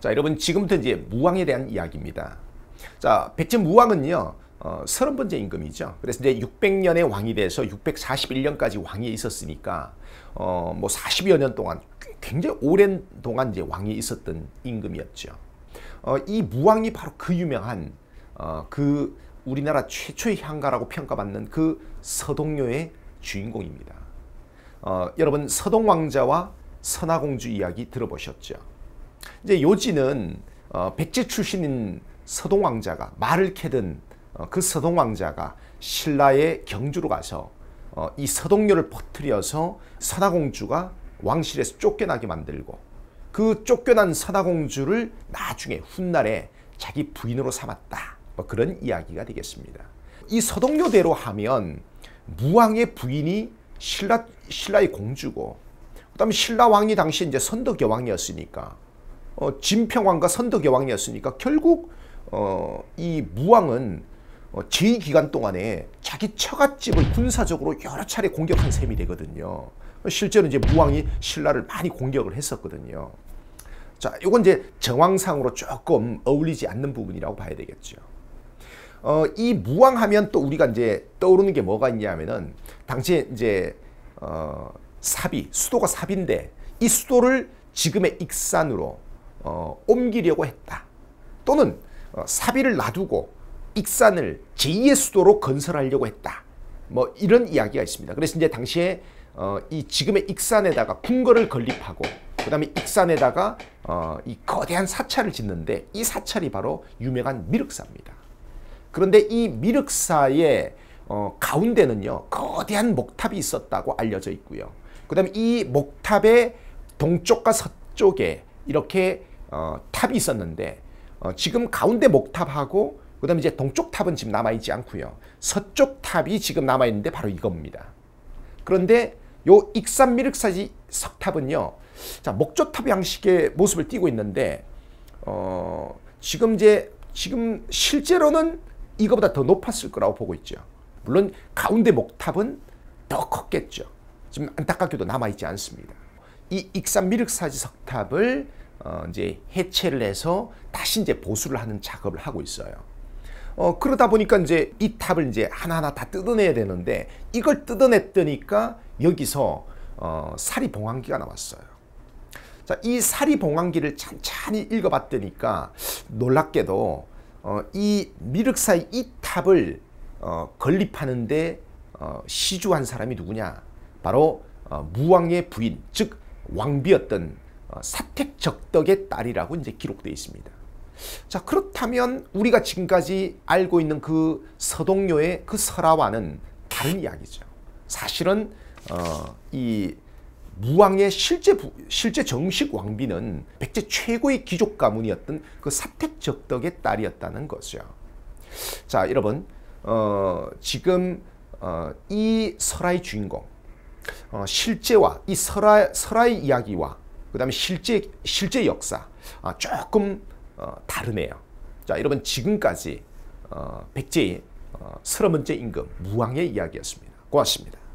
자 여러분 지금부터 이제 무왕에 대한 이야기입니다. 자 백제 무왕은요 어, 30번째 임금이죠. 그래서 이제 600년의 왕이 돼서 641년까지 왕이 있었으니까 어, 뭐 40여 년 동안 굉장히 오랜 동안 이제 왕이 있었던 임금이었죠. 어, 이 무왕이 바로 그 유명한 어, 그 우리나라 최초의 향가라고 평가받는 그 서동요의 주인공입니다. 어, 여러분 서동왕자와 선화공주 이야기 들어보셨죠? 이제 요지는 어, 백제 출신인 서동 왕자가 말을 캐든 어, 그 서동 왕자가 신라의 경주로 가서 어, 이 서동요를 퍼뜨려서 선화공주가 왕실에서 쫓겨나게 만들고 그 쫓겨난 선화공주를 나중에 훗날에 자기 부인으로 삼았다. 뭐 그런 이야기가 되겠습니다. 이 서동요대로 하면 무왕의 부인이 신라 신라의 공주고 그다음에 신라 왕이 당시 이제 선덕 여왕이었으니까 어, 진평왕과 선덕여왕이었으니까 결국 어, 이 무왕은 어, 제2기간 동안에 자기 처갓집을 군사적으로 여러 차례 공격한 셈이 되거든요. 실제로 이제 무왕이 신라를 많이 공격을 했었거든요. 자, 이건 이제 정황상으로 조금 어울리지 않는 부분이라고 봐야 되겠죠. 어, 이 무왕하면 또 우리가 이제 떠오르는 게 뭐가 있냐면은 당시 이제 어, 사비 수도가 사비인데 이 수도를 지금의 익산으로 어, 옮기려고 했다. 또는 어, 사비를 놔두고 익산을 제2의 수도로 건설하려고 했다. 뭐 이런 이야기가 있습니다. 그래서 이제 당시에 어, 이 지금의 익산에다가 궁궐을 건립하고 그 다음에 익산에다가 어, 이 거대한 사찰을 짓는데 이 사찰이 바로 유명한 미륵사입니다. 그런데 이 미륵사의 어, 가운데는요 거대한 목탑이 있었다고 알려져 있고요. 그 다음에 이 목탑의 동쪽과 서쪽에 이렇게 어, 탑이 있었는데 어, 지금 가운데 목탑하고 그 다음에 이제 동쪽 탑은 지금 남아있지 않고요. 서쪽 탑이 지금 남아있는데 바로 이겁니다. 그런데 요 익산 미륵사지 석탑은요. 자, 목조탑 양식의 모습을 띠고 있는데 어, 지금 이제 지금 실제로는 이거보다 더 높았을 거라고 보고 있죠. 물론 가운데 목탑은 더 컸겠죠. 지금 안타깝게도 남아있지 않습니다. 이 익산 미륵사지 석탑을 어, 이제 해체를 해서 다시 이제 보수를 하는 작업을 하고 있어요. 어, 그러다 보니까 이제 이 탑을 이제 하나하나 다 뜯어내야 되는데 이걸 뜯어냈더니까 여기서 어, 사리 봉황기가 나왔어요. 자, 이 사리 봉황기를 찬찬히 읽어봤더니까 놀랍게도 어, 이 미륵사의 이 탑을 어, 건립하는데 어, 시주한 사람이 누구냐? 바로 어, 무왕의 부인, 즉 왕비였던 어, 사택적덕의 딸이라고 이제 기록되어 있습니다. 자 그렇다면 우리가 지금까지 알고 있는 그 서동요의 그 설화와는 다른 이야기죠. 사실은 어, 이 무왕의 실제 부, 실제 정식 왕비는 백제 최고의 귀족 가문이었던 그 사택적덕의 딸이었다는 거죠. 자 여러분 어, 지금 어, 이 설화의 주인공 어, 실제와 이 설화 설화의 이야기와 그다음에 실제 실제 역사 아, 조금 어, 다르네요. 자 여러분 지금까지 어, 백제의 어, 서른 번째 임금 무왕의 이야기였습니다. 고맙습니다.